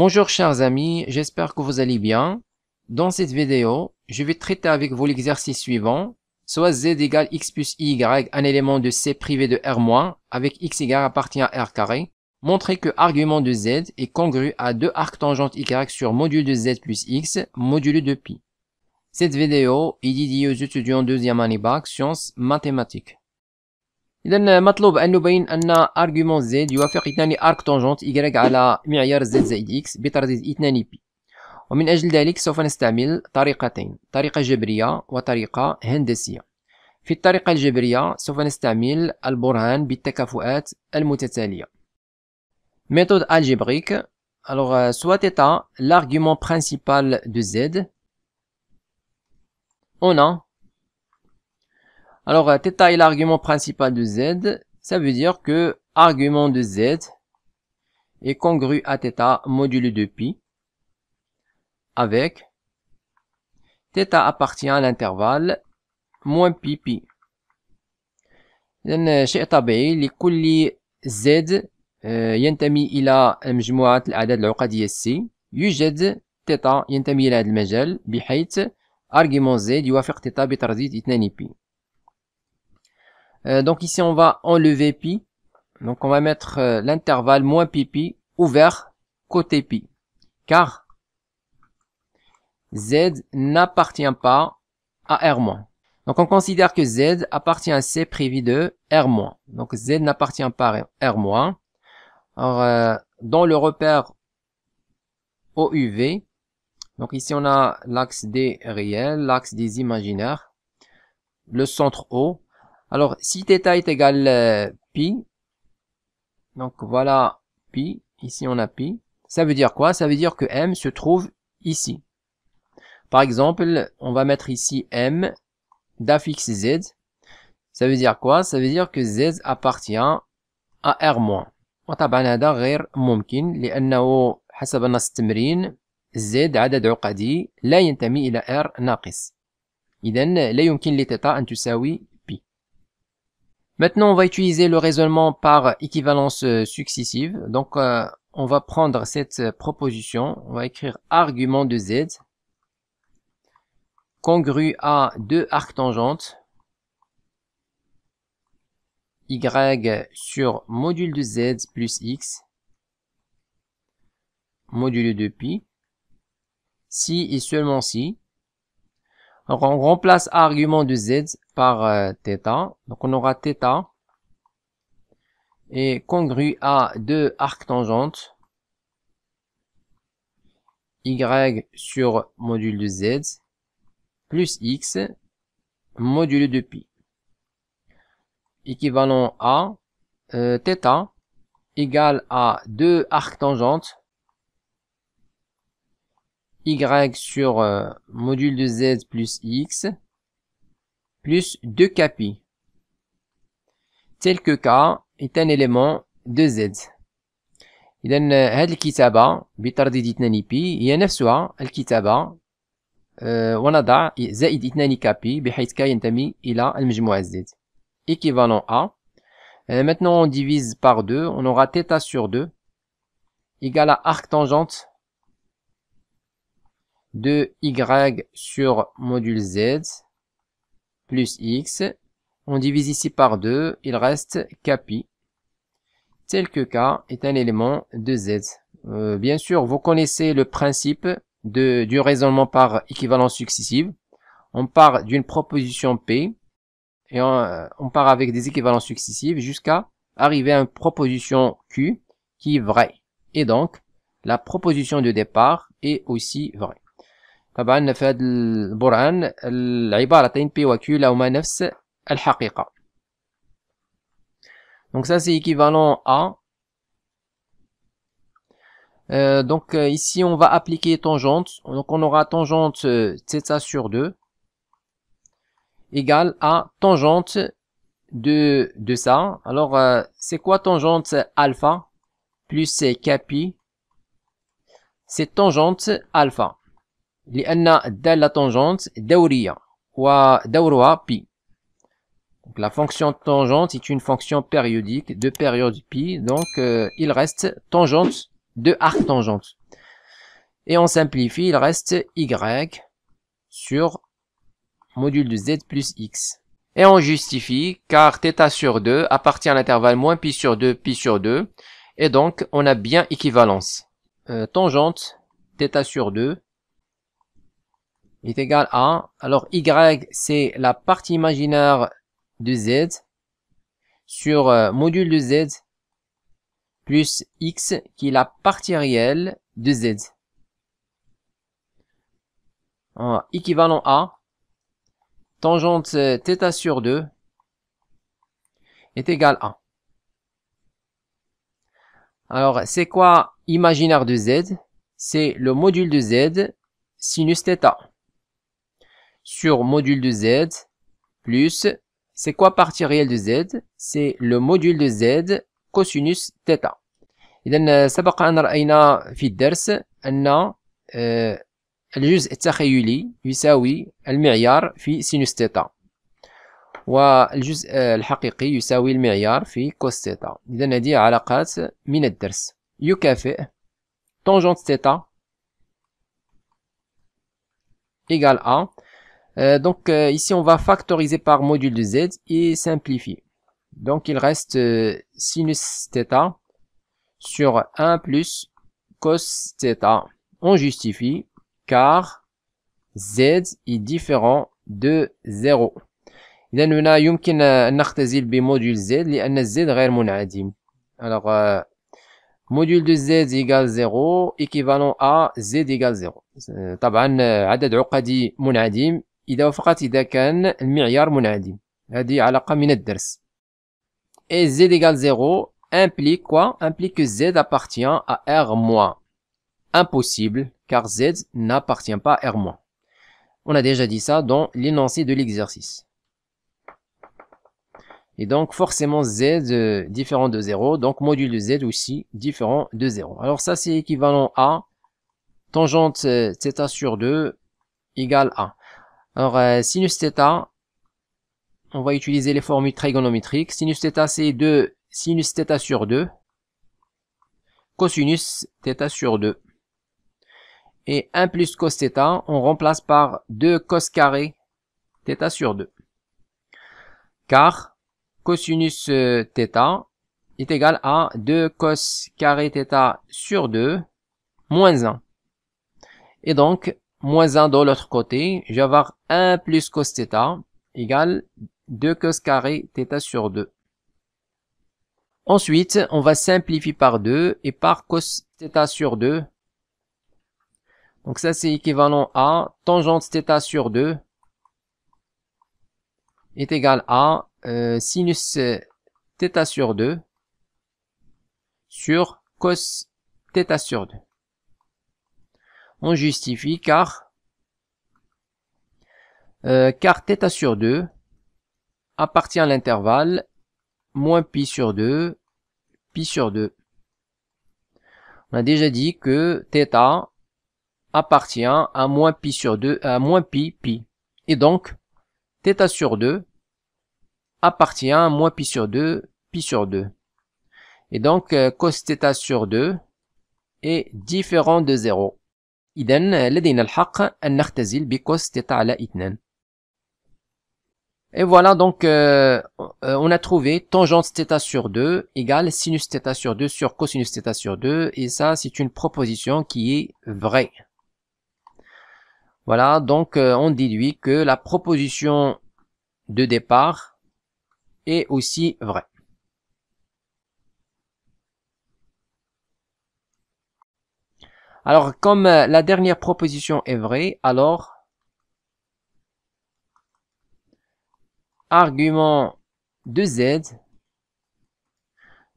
Bonjour chers amis, j'espère que vous allez bien. Dans cette vidéo, je vais traiter avec vous l'exercice suivant, soit z égale x plus y, un élément de c privé de r- moins, avec x y appartient à r carré. Montrer que argument de z est congru à deux arcs tangentes y sur module de z plus x, module de pi. Cette vidéo est dédiée aux étudiants deuxième année bac, sciences mathématiques. إذا مطلوب أن نبين أن أرغيومون زد يوافق اثنان أرك تونجونت Y على معيار زد زائد X بطرد اثنان بي ومن أجل ذلك سوف نستعمل طريقتين طريقة جبرية وطريقة هندسية في الطريقة الجبرية سوف نستعمل البرهان بالتكافؤات المتتالية ميثود الجبريك alors euh, soit θ l'argument principal de Z on a Alors, θ euh, est l'argument principal de z. Ça veut dire que argument de z est congru à θ modulo de π avec θ appartient à l'intervalle moins pi pi. Dans شيء طبيعي لكل z ينتمي إلى مجموعة C يوجد تيتا ينتمي هذا المجال بحيث θ زد يوافق بترديد 2 euh, donc ici, on va enlever pi. Donc on va mettre euh, l'intervalle moins pi pi ouvert côté pi. Car z n'appartient pas à r-. Donc on considère que z appartient à c privé de r-. Donc z n'appartient pas à r-. Alors, euh, dans le repère OUV, donc ici on a l'axe des réels, l'axe des imaginaires, le centre O, alors, si θ est égal euh, pi, donc voilà pi, ici on a pi, ça veut dire quoi Ça veut dire que m se trouve ici. Par exemple, on va mettre ici m d'affixe z. Ça veut dire quoi Ça veut dire que z appartient à r-. وطبعا هذا غير ممكن لأنه حسب نص التمرين z عدد عقدي لا ينتمي إلى r ناقص. إذن لا يمكن أن تساوي Maintenant, on va utiliser le raisonnement par équivalence euh, successive. Donc, euh, on va prendre cette euh, proposition. On va écrire argument de z congru à deux arcs tangentes y sur module de z plus x module de pi si et seulement si on remplace argument de z par euh, theta. θ. Donc, on aura θ est congru à deux arcs tangentes y sur module de z plus x module de pi équivalent à θ euh, égale à deux arcs tangentes y sur euh, module de z plus x plus 2k pi, tel que k est un élément de z. إذا هذه الكتابة بترديد 2 بي هي on a أه ونضع زائد 2 كابي بحيث كا ينتمي إلى المجموعة z équivalent à euh, maintenant on divise par 2 on aura θ sur 2 égal à arc tangente 2 y sur module z plus x. On divise ici par 2, il reste kpi, tel que k est un élément de z. Euh, bien sûr, vous connaissez le principe de, du raisonnement par équivalence successive. On part d'une proposition P et on, euh, on part avec des équivalences successives jusqu'à arriver à une proposition Q qui est vraie. Et donc, la proposition de départ est aussi vraie donc ça c'est équivalent à euh, donc euh, ici on va appliquer tangente donc on aura tangente euh, θ sur 2 égale à tangente de, de ça alors c'est quoi tangente alpha plus capi c'est tangente alpha la fonction tangente est une fonction périodique de période pi, donc euh, il reste tangente de arc tangente. Et on simplifie, il reste y sur module de z plus x. Et on justifie car θ sur 2 appartient à l'intervalle moins pi sur 2, pi sur 2. Et donc on a bien équivalence. Euh, tangente θ sur 2 est égal à, alors y c'est la partie imaginaire de z sur euh, module de z plus x qui est la partie réelle de z. équivalent à tangente θ euh, sur 2 est égal à. Alors, c'est quoi imaginaire de z C'est le module de z sinus θ sur module de z plus, c'est quoi partie réelle de z C'est le module de z cosinus θ. إذن سبق أن رأينا في الدرس أن الجزء التخيلي يساوي المعيار في سينوس تيتا والجزء الحقيقي يساوي المعيار في كوس تيتا إذن هذه علاقات من الدرس يكافئ un Theta égale à euh, donc euh, ici, on va factoriser par module de z et simplifier. Donc il reste euh, sinus θ sur 1 plus cos θ. On justifie car z est différent de 0. Il هنا يمكن z لأن z Alors module de z égale 0 équivalent à z égale 0. طبعا عدد عقدي et z égale 0 implique quoi Implique que z appartient à R-. Impossible, car z n'appartient pas à R-. On a déjà dit ça dans l'énoncé de l'exercice. Et donc forcément z euh, différent de 0, donc module de z aussi différent de 0. Alors ça c'est équivalent à tangente euh, θ sur 2 égale à. Alors, euh, sinus θ, on va utiliser les formules trigonométriques. Sinus θ, c'est 2 sinus θ sur 2. Cosinus θ sur 2. Et 1 plus cos θ, on remplace par 2 cos carré θ sur 2. Car cosinus θ euh, est égal à 2 cos carré θ sur 2 moins 1. Et donc, moins 1 de l'autre côté, je vais avoir 1 plus cos égale 2 cos carré θ sur 2. Ensuite, on va simplifier par 2 et par cos sur 2. Donc ça, c'est équivalent à tangente θ sur 2 est égal à euh, sinus θ sur 2 sur cos θ sur 2 on justifie car, euh, car θ sur 2 appartient à l'intervalle moins pi sur 2, pi sur 2. On a déjà dit que θ appartient à moins pi sur 2, à moins pi, pi. Et donc, θ sur 2 appartient à moins pi sur 2, pi sur 2. Et donc, euh, cos θ sur 2 est différent de 0. على 2. Et voilà, donc euh, euh, on a trouvé tangente θ sur 2 égale sinus θ sur 2 sur cosinus θ sur 2. Et ça, c'est une proposition qui est vraie. Voilà, donc euh, on déduit que la proposition de départ est aussi vraie. Alors, comme euh, la dernière proposition est vraie, alors argument de z.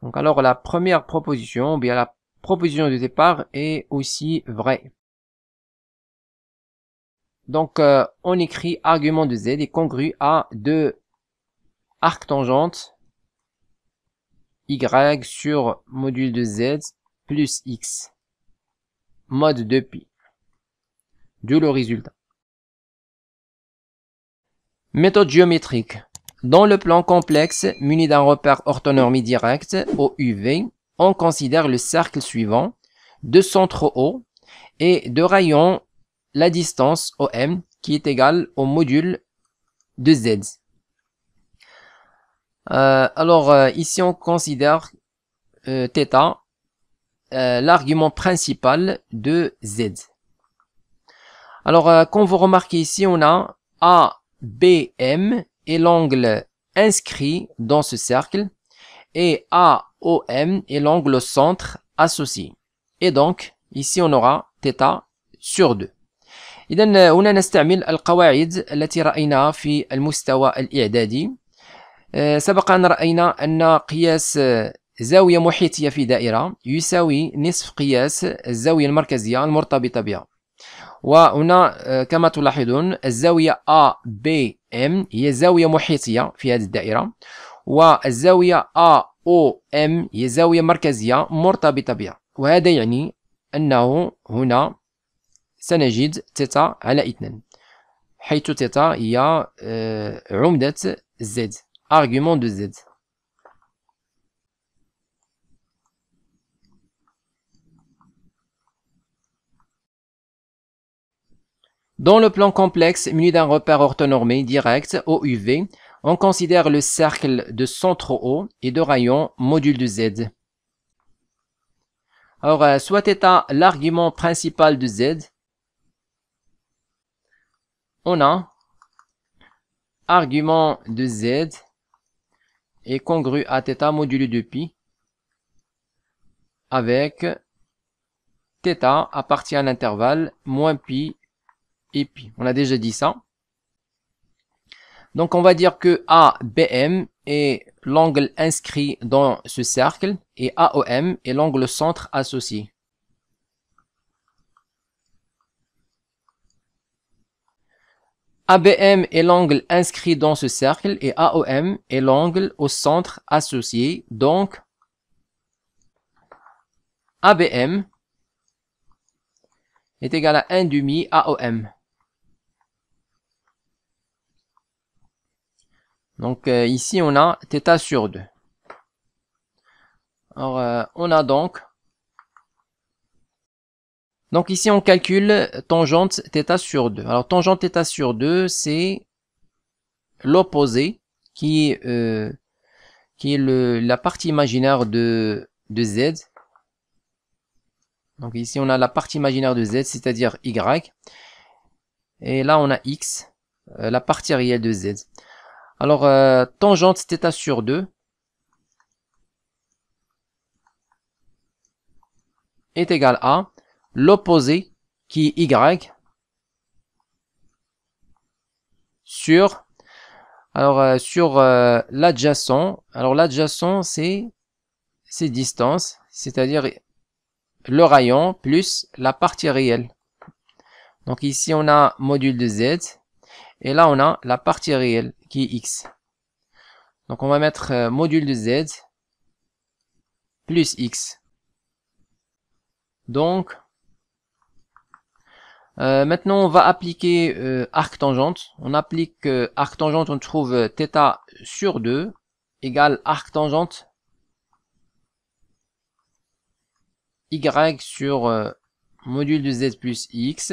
Donc alors la première proposition, bien la proposition de départ est aussi vraie. Donc euh, on écrit argument de z est congru à deux arcs tangentes y sur module de z plus x mode pi, D'où le résultat. Méthode géométrique. Dans le plan complexe, muni d'un repère orthonormé direct, UV, on considère le cercle suivant, de centre O et de rayon la distance OM, qui est égale au module de Z. Euh, alors, euh, ici, on considère euh, θ euh, l'argument principal de Z. Alors, euh, comme vous remarquez ici, on a A, B, M et l'angle inscrit dans ce cercle et A, O, M et l'angle centre associé. Et donc, ici, on aura θ sur 2. إذن هنا نستعمل القواعد التي رأيناها في المستوى الإعدادي سبق أن رأينا أن قياس زاوية محيطية في دائرة يساوي نصف قياس الزاوية المركزية المرتبطة بها وهنا آه، كما تلاحظون الزاوية ABM هي زاوية محيطية في هذه الدائرة والزاوية AOM هي زاوية مركزية مرتبطة بها وهذا يعني أنه هنا سنجد تيتا على اثنان حيث تيتا هي آه، عمدة زد argument de Z Dans le plan complexe, muni d'un repère orthonormé direct OUV, on considère le cercle de centre O et de rayon module de Z. Alors, euh, soit θ l'argument principal de Z, on a argument de Z est congru à θ module de π avec θ appartient à l'intervalle moins π] et puis, On a déjà dit ça. Donc on va dire que ABM est l'angle inscrit dans ce cercle et AOM est l'angle centre associé. ABM est l'angle inscrit dans ce cercle et AOM est l'angle au centre associé. Donc, ABM est égal à 1 demi AOM. Donc euh, ici, on a θ sur 2. Alors, euh, on a donc... Donc ici, on calcule tangente θ sur 2. Alors, tangente θ sur 2, c'est l'opposé qui, euh, qui est le, la partie imaginaire de, de z. Donc ici, on a la partie imaginaire de z, c'est-à-dire y. Et là, on a x, la partie réelle de z. Alors, euh, tangente θ sur 2 est égal à l'opposé qui est y sur alors euh, sur euh, l'adjacent alors l'adjacent c'est c'est distance, c'est-à-dire le rayon plus la partie réelle donc ici on a module de z et là on a la partie réelle qui est x. Donc on va mettre euh, module de z plus x. Donc, euh, maintenant on va appliquer euh, arc tangente. On applique arc tangente, on trouve θ sur 2 égale arc tangente y sur module de z plus x.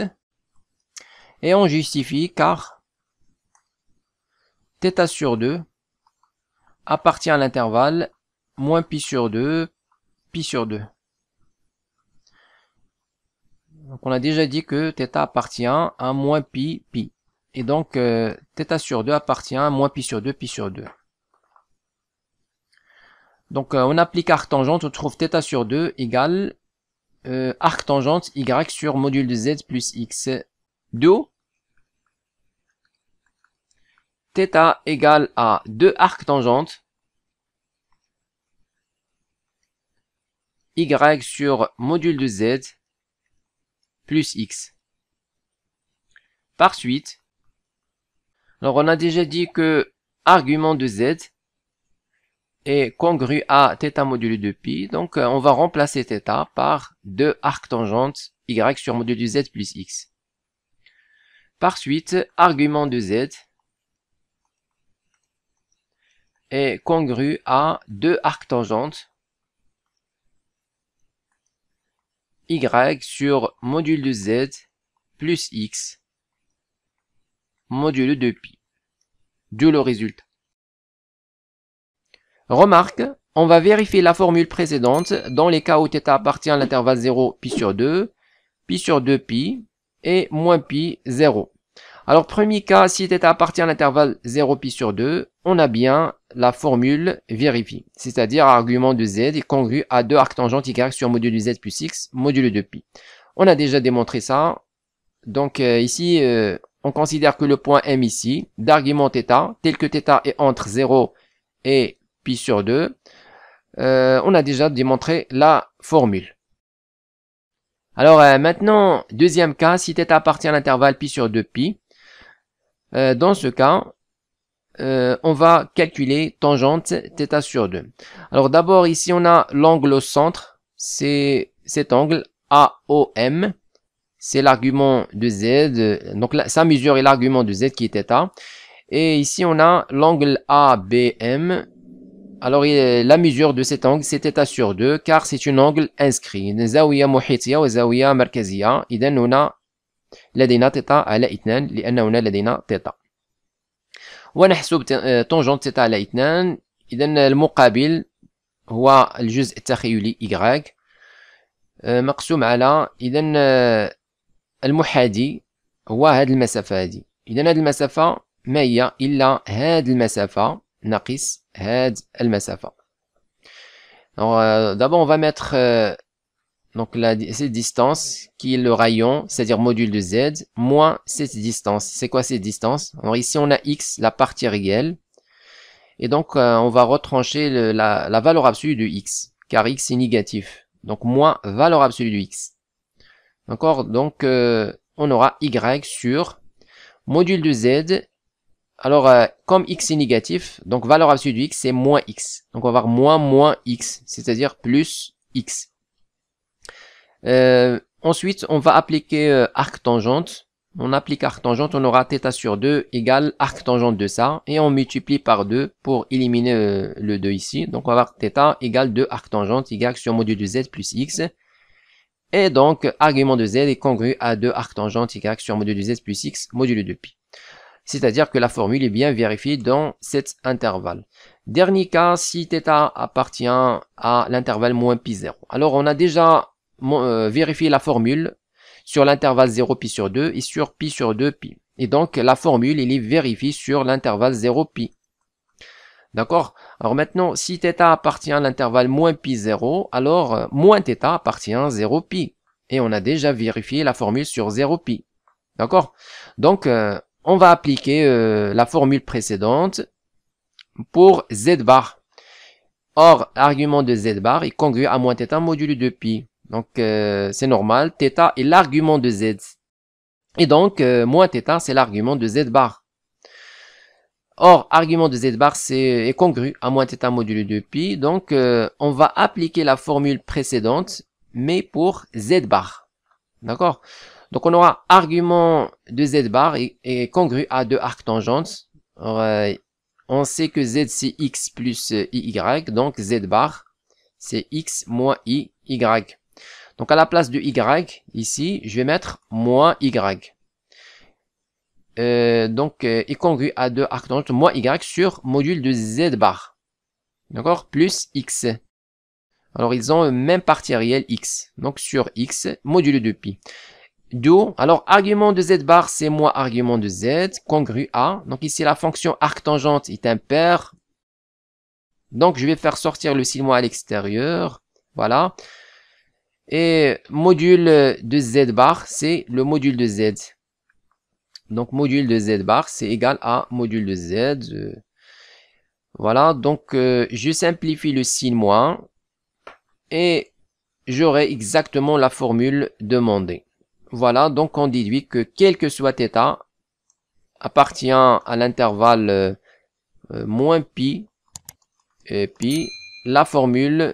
Et on justifie car θ sur 2 appartient à l'intervalle moins pi sur 2, pi sur 2. Donc on a déjà dit que θ appartient à moins pi, pi. Et donc Theta euh, sur 2 appartient à moins pi sur 2, pi sur 2. Donc euh, on applique arc tangente, on trouve θ sur 2 égale euh, arc tangente y sur module de z plus x. De Theta égale à 2 arcs tangentes, y sur module de z plus x. Par suite, alors on a déjà dit que argument de z est congru à θ module de pi, donc euh, on va remplacer θ par 2 arcs tangentes y sur module de z plus x. Par suite, argument de z est congrue à deux arcs tangentes y sur module de z plus x module 2pi. D'où le résultat. Remarque, on va vérifier la formule précédente dans les cas où θ appartient à l'intervalle 0 pi sur 2, pi sur 2 pi et moins pi 0. Alors premier cas, si θ appartient à l'intervalle 0 pi sur 2, on a bien la formule vérifie, c'est-à-dire argument de z est congru à deux arcs y sur module de z plus x module de pi. On a déjà démontré ça. Donc euh, ici, euh, on considère que le point M ici, d'argument θ, tel que θ est entre 0 et pi sur 2, euh, on a déjà démontré la formule. Alors maintenant, deuxième cas, si θ appartient à l'intervalle pi sur 2 pi, dans ce cas, euh, on va calculer tangente θ sur 2. Alors d'abord ici on a l'angle au centre, c'est cet angle AOM, c'est l'argument de Z, donc sa mesure est l'argument de Z qui est θ. Et ici on a l'angle ABM, alors la mesure de cet angle c'est θ sur 2 car c'est un angle inscrit. لدينا θ على 2 θ. ونحسب طونجون آه، تيتا على اثنان اذا المقابل هو الجزء التخيلي إيكغاك آه، مقسوم على اذا آه، المحادي هو هاد المسافة هادي اذا هاد المسافة ما هي الا هاد المسافة ناقص هاد المسافة دابا اون فا mettre euh, donc la, cette distance qui est le rayon, c'est-à-dire module de z, moins cette distance. C'est quoi cette distance Alors ici, on a x, la partie réelle. Et donc, euh, on va retrancher la, valeur absolue de x, car x est négatif. Donc, moins valeur absolue de x. D'accord Donc, euh, on aura y sur module de z. Alors, euh, comme x est négatif, donc valeur absolue de x, c'est moins x. Donc, on va avoir moins moins x, c'est-à-dire plus x. Euh, ensuite, on va appliquer euh, arc tangente. On applique arc tangente, on aura θ sur 2 égale arc tangente de ça. Et on multiplie par 2 pour éliminer euh, le 2 ici. Donc, on va avoir θ égale 2 arc tangente égale sur module de z plus x. Et donc, argument de z est congru à 2 arc tangente y sur module de z plus x module de pi. C'est-à-dire que la formule est bien vérifiée dans cet intervalle. Dernier cas, si θ appartient à l'intervalle moins pi 0. Alors, on a déjà euh, vérifier la formule sur l'intervalle 0 pi sur 2 et sur pi sur 2 pi. Et donc, la formule, il est vérifié sur l'intervalle 0 pi. D'accord Alors maintenant, si θ appartient à l'intervalle moins pi 0, alors euh, moins θ appartient à 0 pi. Et on a déjà vérifié la formule sur 0 pi. D'accord Donc, euh, on va appliquer la formule précédente pour z bar. Or, l'argument de z bar est congru à moins θ modulo 2 pi. Donc, euh, c'est normal. Θ est l'argument de Z. Et donc, euh, moins θ, c'est l'argument de Z bar. Or, argument de Z bar c'est, est congru à moins θ modulo 2pi. Donc, euh, on va appliquer la formule précédente, mais pour Z bar. D'accord Donc, on aura argument de Z bar est, congru à deux arcs tangentes. Or, on sait que Z, c'est X plus y, donc Z bar, c'est X moins Y. Donc à la place de y, ici, je vais mettre moins y. Euh, donc euh, y congrue à 2 tangente moins y sur module de z bar. D'accord Plus x. Alors ils ont même partie réelle x. Donc sur x, module de pi. D'où, alors argument de z bar, c'est moins argument de z, congru à. Donc ici la fonction arc tangente est impaire. Donc je vais faire sortir le sigmo à l'extérieur. Voilà. Et module de Z bar, c'est le module de Z. Donc module de Z bar, c'est égal à module de Z. Voilà, donc euh, je simplifie le signe moins et j'aurai exactement la formule demandée. Voilà, donc on déduit que quel que soit θ appartient à l'intervalle euh, euh, moins pi et pi, la formule